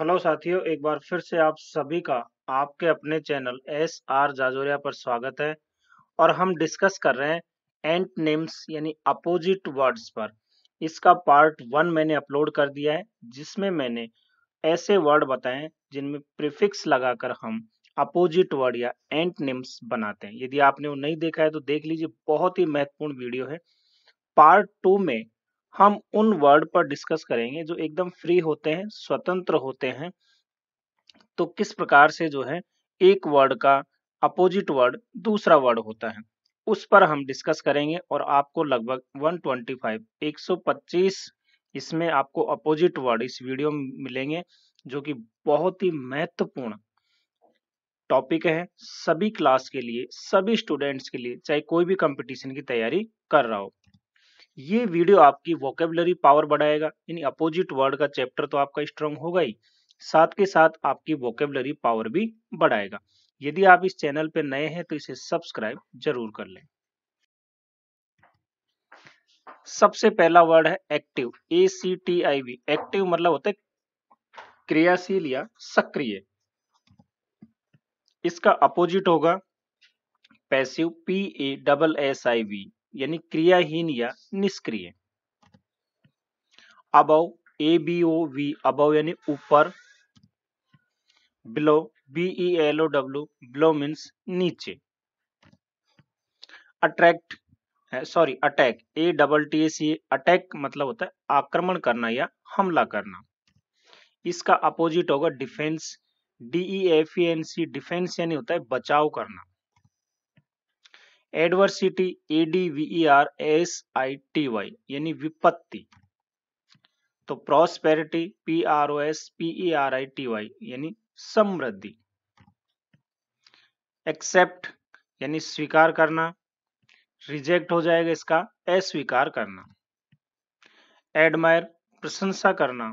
hello साथियों एक बार फिर से आप सभी का आपके अपने चैनल एस आर जाजोरिया पर स्वागत है और हम डिस्कस कर रहे हैं एंट नेम्स यानी अपोजिट वर्ड्स पर इसका पार्ट वन मैंने अपलोड कर दिया है जिसमें मैंने ऐसे वर्ड बताए जिनमें प्रिफिक्स लगाकर हम अपोजिट वर्ड या एंट नेम्स बनाते हैं यदि आपने वो नहीं देखा है तो देख लीजिए बहुत ही महत्वपूर्ण वीडियो है पार्ट टू में हम उन वर्ड पर डिस्कस करेंगे जो एकदम फ्री होते हैं स्वतंत्र होते हैं तो किस प्रकार से जो है एक वर्ड का अपोजिट वर्ड दूसरा वर्ड होता है उस पर हम डिस्कस करेंगे और आपको लगभग 125 125 इसमें आपको अपोजिट वर्ड इस वीडियो में मिलेंगे जो कि बहुत ही महत्वपूर्ण टॉपिक है सभी क्लास के लिए सभी स्टूडेंट्स के लिए चाहे कोई भी कंपटीशन की तैयारी कर रहा हो ये वीडियो आपकी वोकेबलरी पावर बढ़ाएगा यानी अपोजिट वर्ड का चैप्टर तो आपका स्ट्रांग होगा ही साथ के साथ आपकी वोकेबलरी पावर भी बढ़ाएगा यदि आप इस चैनल पर नए हैं तो इसे सब्सक्राइब जरूर कर लें सबसे पहला वर्ड है active A C T I V active मतलब होता है क्रियाशील या सक्रिय इसका अपोजिट होगा passive P A double S I V यानी क्रियाहीन या निष्क्रिय above A B O V above यानी ऊपर below B E L O W below means नीचे attract sorry attack A double T A C attack मतलब होता है आक्रमण करना या हमला करना इसका अपोजिट होगा defence D E F N C defence यानी होता है बचाव करना adversity A D V E R S I T Y यानी विपत्ति तो prosperity P R O S P E R I T Y यानी समृद्धि एक्सेप्ट यानी स्वीकार करना रिजेक्ट हो जाएगा इसका अस्वीकार करना एडमायर प्रशंसा करना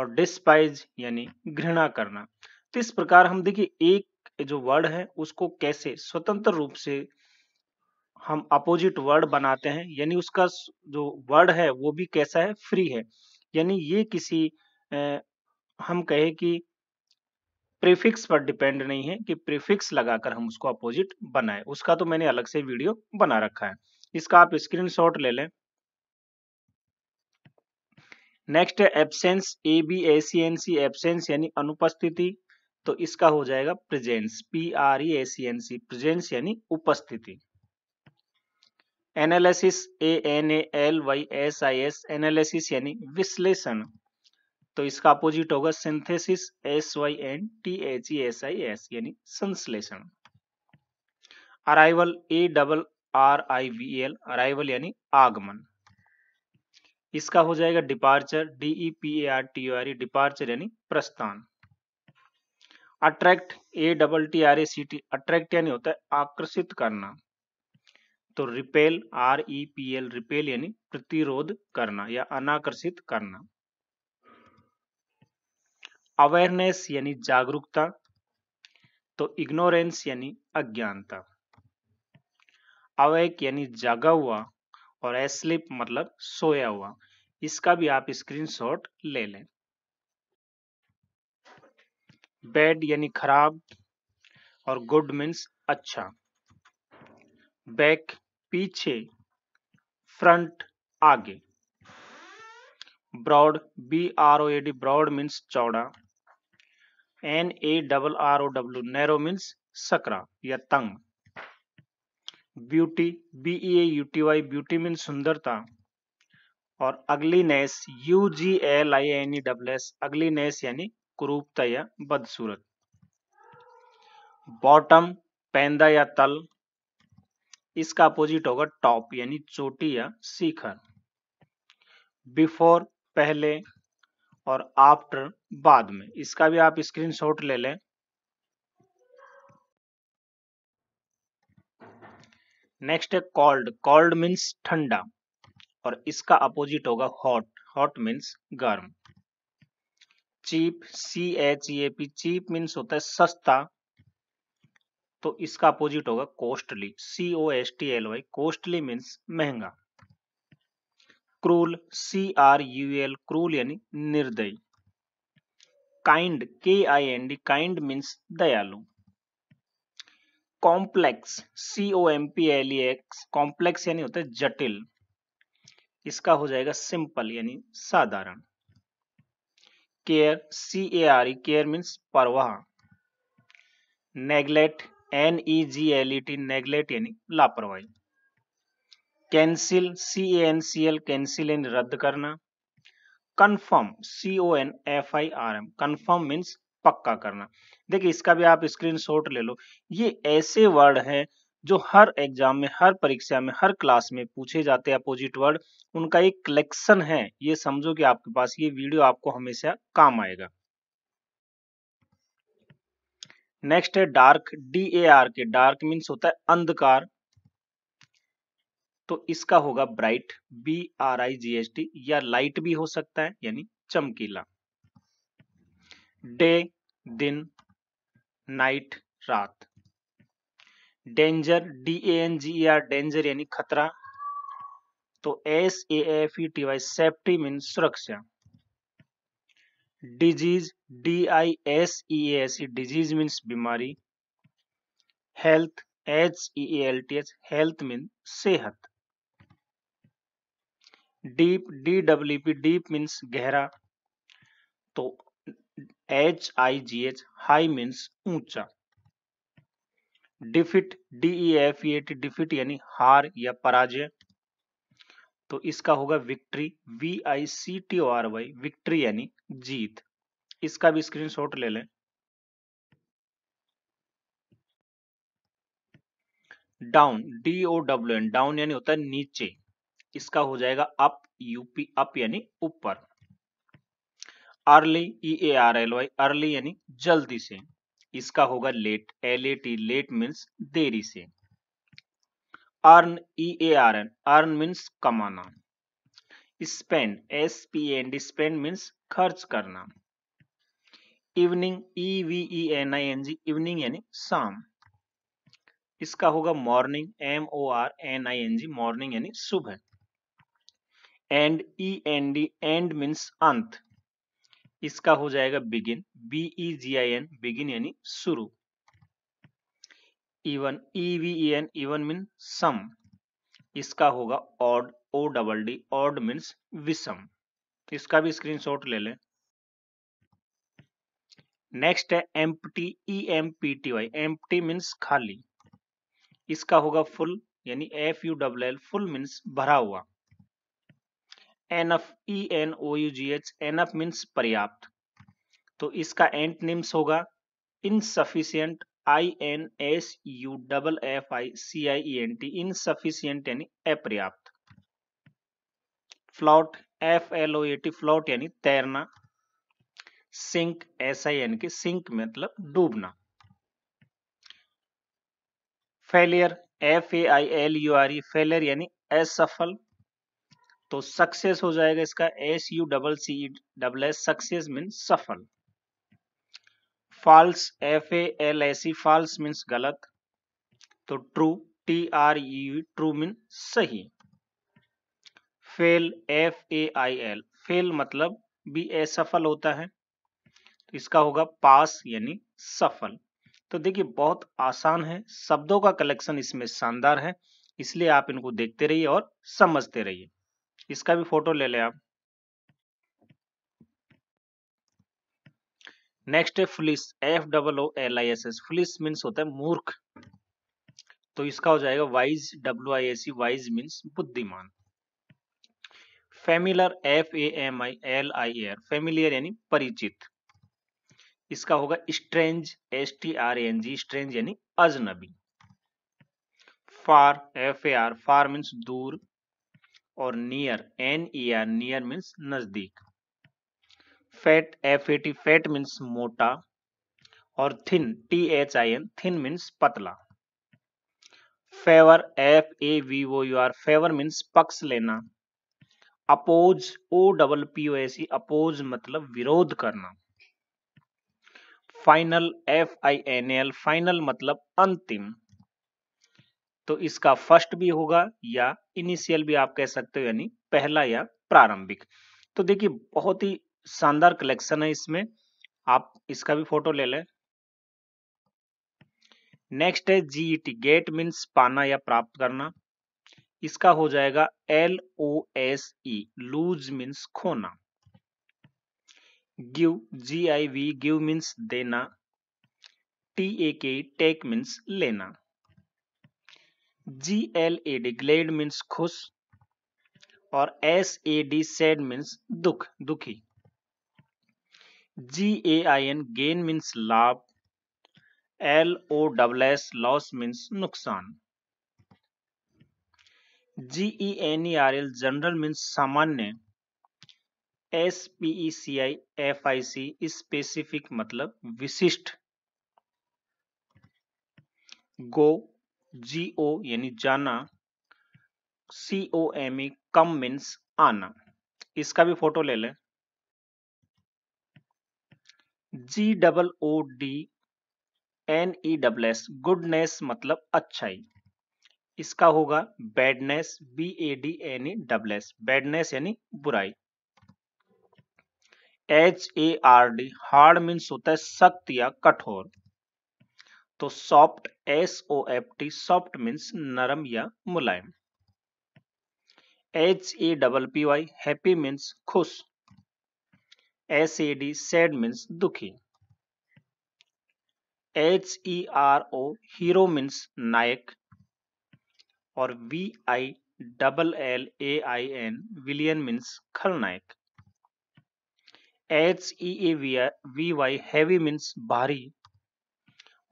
और डिस्पाइज यानी घृणा करना तो इस प्रकार हम देखिए एक जो वर्ड है उसको कैसे स्वतंत्र रूप से हम अपोजिट वर्ड बनाते हैं यानी उसका जो वर्ड है वो भी कैसा है फ्री है यानी ये किसी ए, हम कहे कि प्रीफिक्स पर डिपेंड नहीं है कि प्रीफिक्स लगाकर हम उसको अपोजिट बनाए उसका तो मैंने अलग से वीडियो बना रखा है इसका आप स्क्रीनशॉट ले लें नेक्स्ट है absence A B A C N C absence यानी अनुपस्थिति तो इसका हो जाएगा presence P R E S N C presence यानी उपस्थिति analysis A N A L Y S I S analysis यानी विश्लेषण तो इसका अपोजिट होगा synthesis S Y N T H E S I S यानी संश्लेषण arrival A double R I V L arrival यानी आगमन इसका हो जाएगा departure DE P A R T R E departure यानी प्रस्थान attract A double T R A C T attract यानी होता है आकर्षित करना तो repel R E P L repel यानी प्रतिरोध करना या अनाकर्षित करना अवेयरनेस यानी जागरूकता तो इग्नोरेंस यानी अज्ञानता अवेक यानी जागा हुआ और एस्लिप मतलब सोया हुआ इसका भी आप स्क्रीनशॉट ले लें बैड यानी खराब और गुड मीन्स अच्छा बैक पीछे फ्रंट आगे broad B R O A D broad means चौड़ा N A double R O W narrow means सकरा या तंग beauty B A U T Y beauty means सुंदरता और ness U G L I N E double S ugliness e यानी कुरूपता या बदसूरत bottom पैंदा या तल इसका अपोजिट होगा टॉप यानी चोटी या शिखर बिफोर पहले और आफ्टर बाद में इसका भी आप स्क्रीनशॉट ले लें नेक्स्ट है कॉल्ड कॉल्ड मीन्स ठंडा और इसका अपोजिट होगा हॉट हॉट मीन्स गर्म cheap C H E A P cheap means होता है सस्ता तो इसका अपोजिट होगा costly C O S T L Y costly means महंगा cruel C R U L cruel यानी निर्दयी kind K I N D kind means दयालु complex C O M P L E X complex यानी होता है जटिल इसका हो जाएगा सिंपल यानी साधारण care C A R E care means परवाह neglect N E G L E T neglect यानी लापरवाही cancel C A N C L cancel यानी रद्द करना confirm C O N F I R M confirm means पक्का करना देखिए इसका भी आप स्क्रीनशॉट ले लो ये ऐसे वर्ड हैं जो हर एग्जाम में हर परीक्षा में हर क्लास में पूछे जाते अपोजिट वर्ड उनका एक कलेक्शन है ये समझो कि आपके पास ये वीडियो आपको हमेशा काम आएगा नेक्स्ट है dark D A R K dark means होता है अंधकार तो इसका होगा bright B R I G S T या लाइट भी हो सकता है यानी चमकीला डे दिन नाइट रात danger D A N G R danger यानी खतरा तो S A F E T Y safety mean सुरक्षा disease D I S E S E disease means बीमारी health H E L T H health mean सेहत deep D W P deep means गहरा तो H I G H high means ऊंचा defeat D E F E T defeat यानी हार या पराजय तो इसका होगा victory V I C T O R Y victory यानी जीत इसका भी स्क्रीनशॉट ले लें down D O W N down यानी होता है नीचे इसका हो जाएगा अप यूपी अप यानी ऊपर early E A R L Y early यानी जल्दी से इसका होगा late L A T late means देरी से earn E A R N earn means कमाना spend S P N D spend means खर्च करना evening E V E N I N G evening यानी शाम इसका होगा morning M O R N I N G morning यानी सुबह end E N D and means अंत इसका हो जाएगा begin B E G I N begin यानी शुरू even E V E N even mean सम इसका होगा odd O double D odd means विषम इसका भी स्क्रीनशॉट ले लें नेक्स्ट है empty E M P T Y empty means खाली इसका होगा फुल यानी F U double L full means भरा हुआ enough E N O U G H enough means पर्याप्त तो इसका एंट निम्स होगा insufficient I N S U double F I C I E N T insufficient यानी अपर्याप्त float F L O A T float यानी तैरना sink S I N K sink मतलब डूबना failure F A I L U R E failure यानी असफल तो success हो जाएगा इसका S U double C double S success mean सफल false F A L S E false means गलत तो true T R U true mean सही fail F A I L fail मतलब बी असफल होता है तो इसका होगा पास यानी सफल तो देखिए बहुत आसान है शब्दों का कलेक्शन इसमें शानदार है इसलिए आप इनको देखते रहिए और समझते रहिए इसका भी फोटो ले लें आप नेक्स्ट है foolish F double O L I S S foolish means होता है मूर्ख तो इसका हो जाएगा wise W I S wise means बुद्धिमान familiar F A M I L I R familiar यानी परिचित इसका होगा strange S T R N G strange यानी अजनबी far F A R far means दूर और near N E R near means नजदीक fat F A T fat means मोटा और thin T H I N thin means पतला favour F A V O U R favour means पक्ष लेना oppose O double P O S oppose मतलब विरोध करना final F I N L final मतलब अंतिम तो इसका फर्स्ट भी होगा या इनिशियल भी आप कह सकते हो यानी पहला या प्रारंभिक तो देखिए बहुत ही शानदार कलेक्शन है इसमें आप इसका भी फोटो ले लें नेक्स्ट है जीईटी गेट मीन्स पाना या प्राप्त करना इसका हो जाएगा L O S E lose means खोना give G I V give means देना T A K take means लेना G L A D glad means खुश और S A D sad means दुख दुखी G A I N gain means लाभ L O double S loss means नुकसान G E N E R L general means सामान्य S P C I F I C specific मतलब विशिष्ट गो जी ओ यानी जाना सी O M E come means आना इसका भी फोटो ले लें G double O D N E double S goodness मतलब अच्छाई इसका होगा badness B A D N E double S badness यानी बुराई H A R D hard means होता है सख्त या कठोर तो soft S O F T soft means नरम या मुलायम H A double P Y happy means खुश S A D sad means दुखी H E R O hero means नायक और V I double L A I N villain means खलनायक H E A V Y heavy means भारी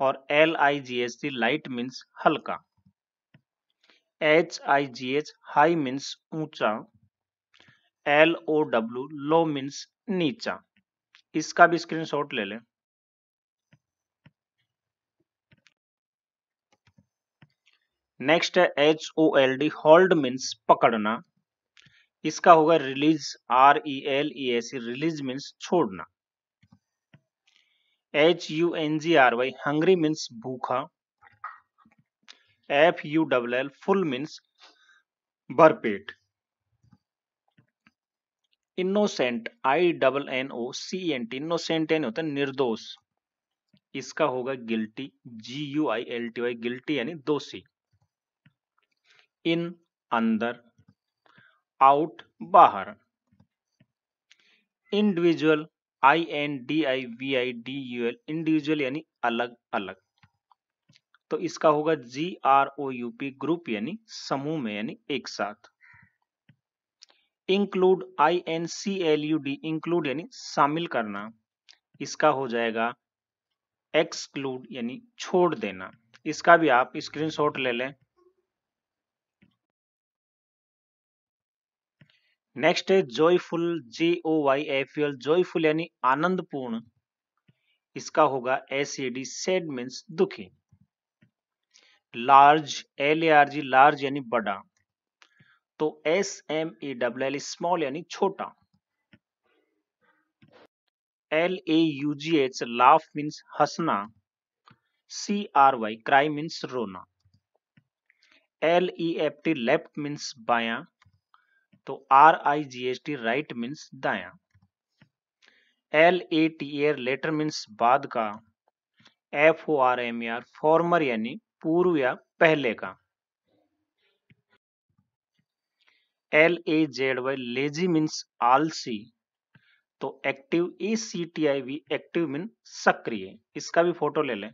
और L I G H D light means हल्का H I G H high means ऊंचा L O W low means नीचा इसका भी screenshot ले लें नेक्स्ट है H O L D hold means पकड़ना इसका होगा release R E L E S release means छोड़ना H U N G R Y hungry means भूखा F U double L full means भरपेट innocent I double N O C N T innocent यानी होता है निर्दोष इसका होगा guilty G U I L T Y guilty यानी दोषी इन अंदर आउट बाहर individual I N D I V I D U L individual यानी अलग अलग तो इसका होगा G R O U P group यानी समूह में यानी एक साथ include I N C L U D include यानी शामिल करना इसका हो जाएगा एक्सक्लूड यानी छोड़ देना इसका भी आप स्क्रीनशॉट ले लें नेक्स्ट है joyful G O Y F L joyful यानी आनंदपूर्ण इसका होगा S A D sad means दुखी large L A R G large यानी बड़ा तो S M E double L small यानी छोटा L A U G H laugh means हंसना C R Y cry means रोना L E F T left means बाया तो R I G S T right means दाया L A T R later means बाद का F O R M R former यानी पूर्व या पहले का L A Z Y lazy means आलसी तो active E C T I V active mean सक्रिय इसका भी फोटो ले लें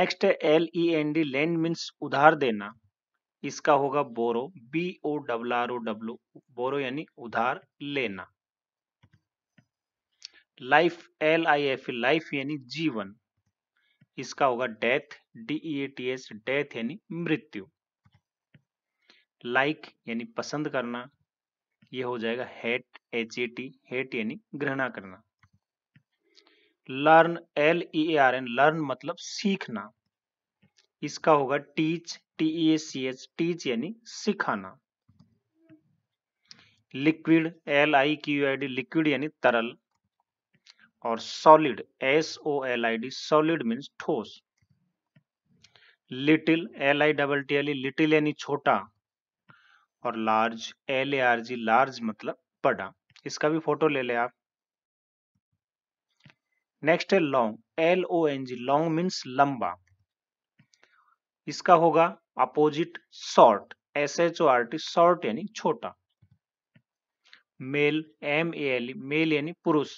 नेक्स्ट है L E N D lend means उधार देना इसका होगा borrow B O double R O W borrow यानी उधार लेना life L I F life यानी जीवन इसका होगा death D T S death यानी मृत्यु लाइक like, यानी पसंद करना ये हो जाएगा hate H A T hate यानी घृणा करना learn L E A R N learn मतलब सीखना इसका होगा टीच टीएसीएच टीच e यानी सिखाना liquid L I Q I D liquid यानी तरल और solid S O L I D solid means ठोस little L I double T L little यानी छोटा और large L A R G large मतलब बड़ा इसका भी फोटो ले ले आप नेक्स्ट है long L O N G long means लंबा इसका होगा opposite short S H O R T short यानी छोटा male M A L male यानी पुरुष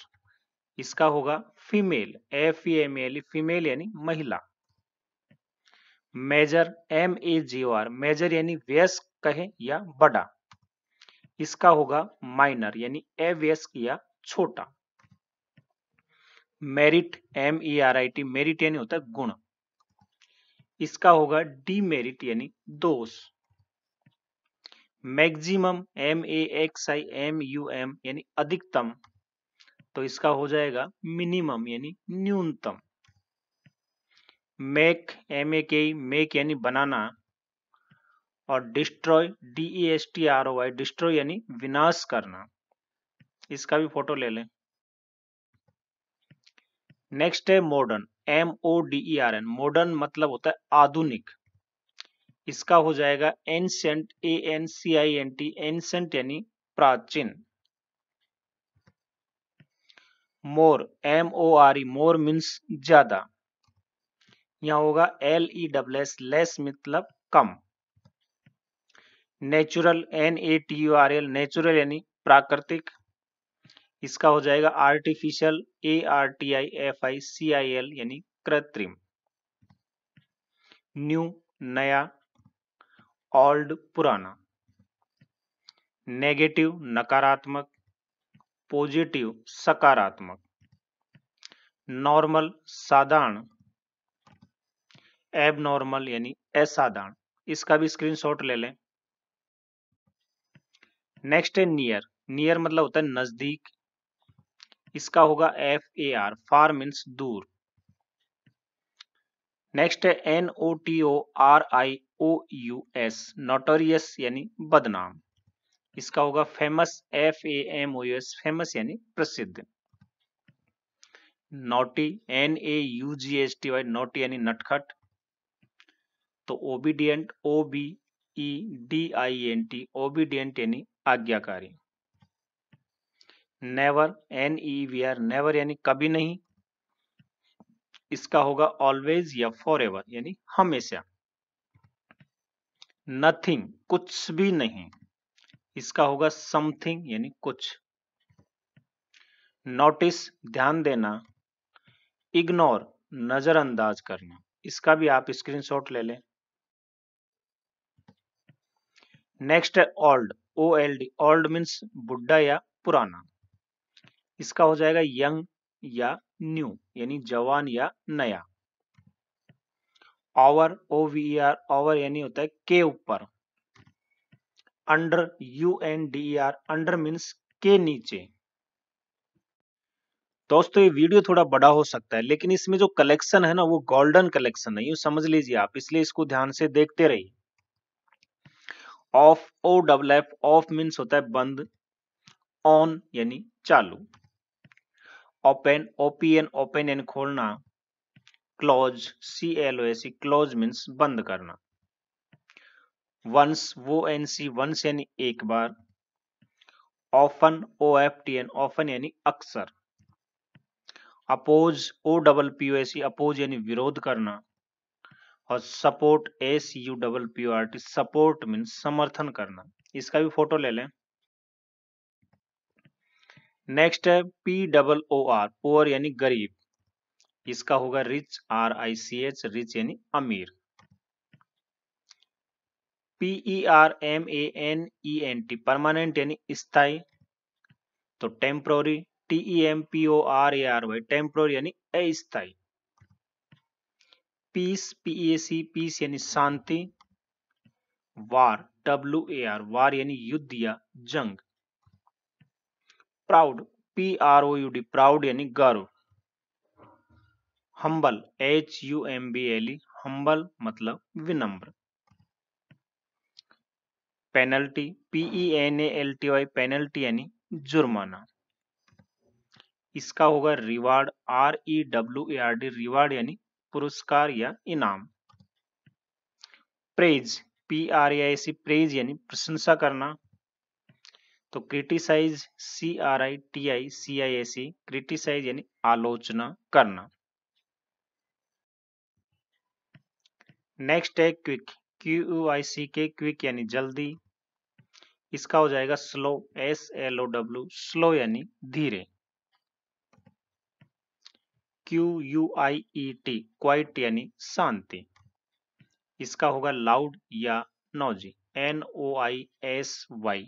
इसका होगा female F M L female यानी महिला major M A G O R major यानी व्यस्क कहे या बड़ा इसका होगा माइनर यानी अव्यस्क या छोटा merit M E R I T merit यानी होता है गुण इसका होगा डीमेरिट यानी दोष maximum M A X I M U M यानी अधिकतम तो इसका हो जाएगा मिनिमम यानी न्यूनतम मेक एम ए के मेक यानी बनाना और destroy D E S T R O Y destroy यानी विनाश करना इसका भी फोटो ले लें नेक्स्ट है modern M O D R N modern मतलब होता है आधुनिक इसका हो जाएगा ancient A N C I N T ancient यानी प्राचीन more M O R E more means ज्यादा यहां होगा L E double S less मतलब कम natural N A T U R L natural यानी प्राकृतिक इसका हो जाएगा artificial A R T I F I C I L यानी कृत्रिम न्यू नया ओल्ड पुराना नेगेटिव नकारात्मक पॉजिटिव सकारात्मक नॉर्मल साधारण एबनॉर्मल यानी असाधारण इसका भी स्क्रीनशॉट ले लें नेक्स्ट है नियर नियर मतलब होता है नजदीक इसका होगा F A R far means दूर नेक्स्ट है N O T O R I O U S notorious यानी बदनाम इसका होगा famous F A M O S famous यानी प्रसिद्ध naughty N A U G S T Y naughty यानी नटखट तो obedient O B E D I N T obedient यानी आज्ञाकारी never N E V R never यानी कभी नहीं इसका होगा ऑलवेज या फॉर एवर यानी हमेशा नथिंग कुछ भी नहीं इसका होगा समथिंग यानी कुछ नोटिस ध्यान देना इग्नोर नजरअंदाज करना इसका भी आप स्क्रीनशॉट ले लें नेक्स्ट है old O L D old means बुढ़ा या पुराना इसका हो जाएगा यंग या न्यू यानी जवान या नया over O V R over यानी होता है के ऊपर under U N D R under means के नीचे दोस्तों ये वीडियो थोड़ा बड़ा हो सकता है लेकिन इसमें जो कलेक्शन है ना वो गोल्डन कलेक्शन है ये समझ लीजिए आप इसलिए इसको ध्यान से देखते रहिए off O double F off means होता है बंद ऑन यानी चालू ओपन ओपीएन ओपन यानी खोलना close C L O S close means बंद करना once O N C once यानी एक बार often O F T N often यानी अक्सर oppose O double P O S oppose यानी विरोध करना और support S U double P R T support mean समर्थन करना इसका भी फोटो ले लें नेक्स्ट है P double O R poor यानी गरीब इसका होगा रिच आर आई सी एच रिच यानी अमीर P E R M A N E N T permanent यानी स्थायी तो temporary T E M P O R A R Y temporary यानी अस्थायी peace P A C peace यानी शांति वार डब्ल्यू ए आर वार यानी युद्ध या जंग proud P R O U D proud यानी गर्व humble H U M B L E humble मतलब विनम्र penalty P E N A L T Y penalty यानी जुर्माना इसका होगा reward R E W A R D reward यानी पुरस्कार या इनाम praise P R A C praise यानी प्रशंसा करना तो criticise C R I T I C I S E criticise यानी आलोचना करना नेक्स्ट है क्विक क्यू आई सी के क्विक यानी जल्दी इसका हो जाएगा slow S L O W slow यानी धीरे Q U I E T quiet यानी शांति इसका होगा लाउड या noisy N O I S Y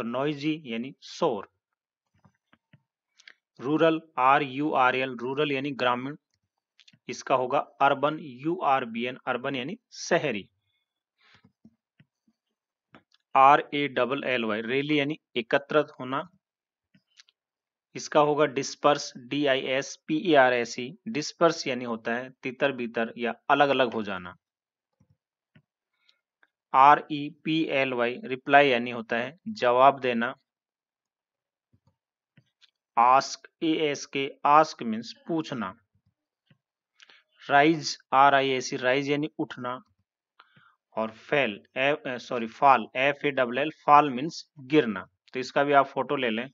तो नॉइजी यानी शोर rural R U R L rural यानी ग्रामीण इसका होगा urban U R B N urban यानी शहरी R A double L Y rally यानी एकत्रित होना इसका होगा disperse D I S P E R S E disperse यानी होता है तितर बितर या अलग अलग हो जाना R E P L Y reply यानी होता है जवाब देना ask A S K ask means पूछना rise R I S rise यानी उठना और fail sorry fall F A double L fall means गिरना तो इसका भी आप फोटो ले लें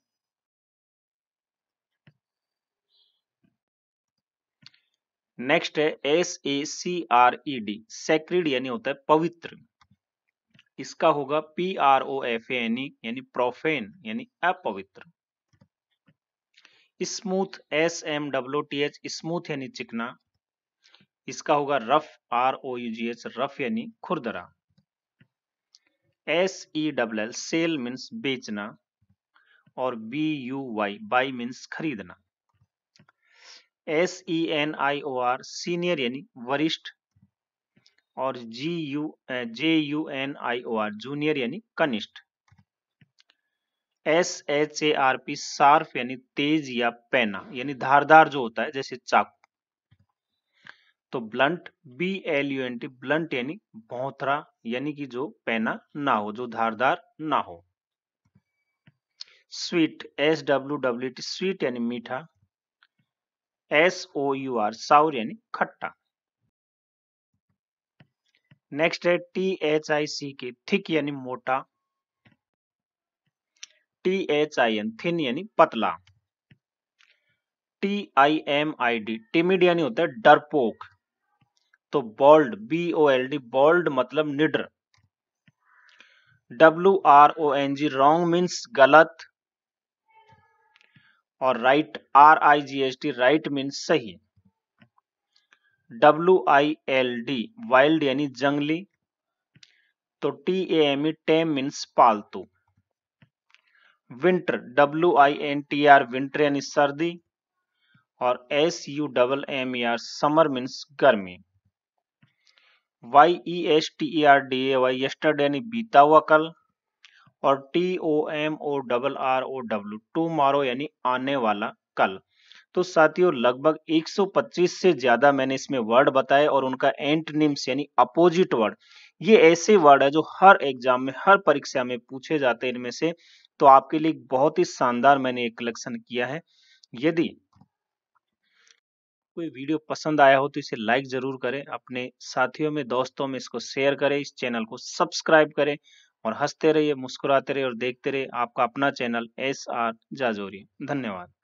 नेक्स्ट है S A C R E D sacred यानी होता है पवित्र इसका होगा P R O F any यानी प्रोफेन यानी अपवित्र smooth S M W T H smooth यानी चिकना इसका होगा rough R O U G H rough यानी खुरदरा S E double L sell means बेचना और B U Y buy means खरीदना S E N I O R senior यानी वरिष्ठ और जी U J U N I O R junior यानी कनिष्ठ S H A R P sharp यानी तेज या पैना यानी धारदार जो होता है जैसे चाकू तो blunt B L U N T blunt यानी भौथरा यानी कि जो पैना ना हो जो धारदार ना हो sweet S W W T sweet यानी मीठा S O U R sour यानी खट्टा नेक्स्ट है टी एच आई सी के थिक यानी मोटा T H I N thin यानी पतला T I M I D timid यानी होता है डरपोक तो bold B O L D bold मतलब निडर W R O N G wrong means गलत और right R I G S T right means सही W I L D wild यानी जंगली तो T A M E tame means पालतू winter W I N T R winter यानी सर्दी और S U double M E R summer means गर्मी Y E S T E R D A Y yesterday यानी बीता हुआ कल और T O M O double R O W tomorrow यानी आने वाला कल तो साथियों लगभग 125 से ज्यादा मैंने इसमें वर्ड बताए और उनका एंटनिम्स यानी अपोजिट वर्ड ये ऐसे वर्ड है जो हर एग्जाम में हर परीक्षा में पूछे जाते हैं इनमें से तो आपके लिए बहुत ही शानदार मैंने एक कलेक्शन किया है यदि कोई वीडियो पसंद आया हो तो इसे लाइक जरूर करें अपने साथियों में दोस्तों में इसको शेयर करें इस चैनल को सब्सक्राइब करें और हंसते रहिए मुस्कुराते रहिए और देखते रहिए आपका अपना चैनल एस आर जाजोरी धन्यवाद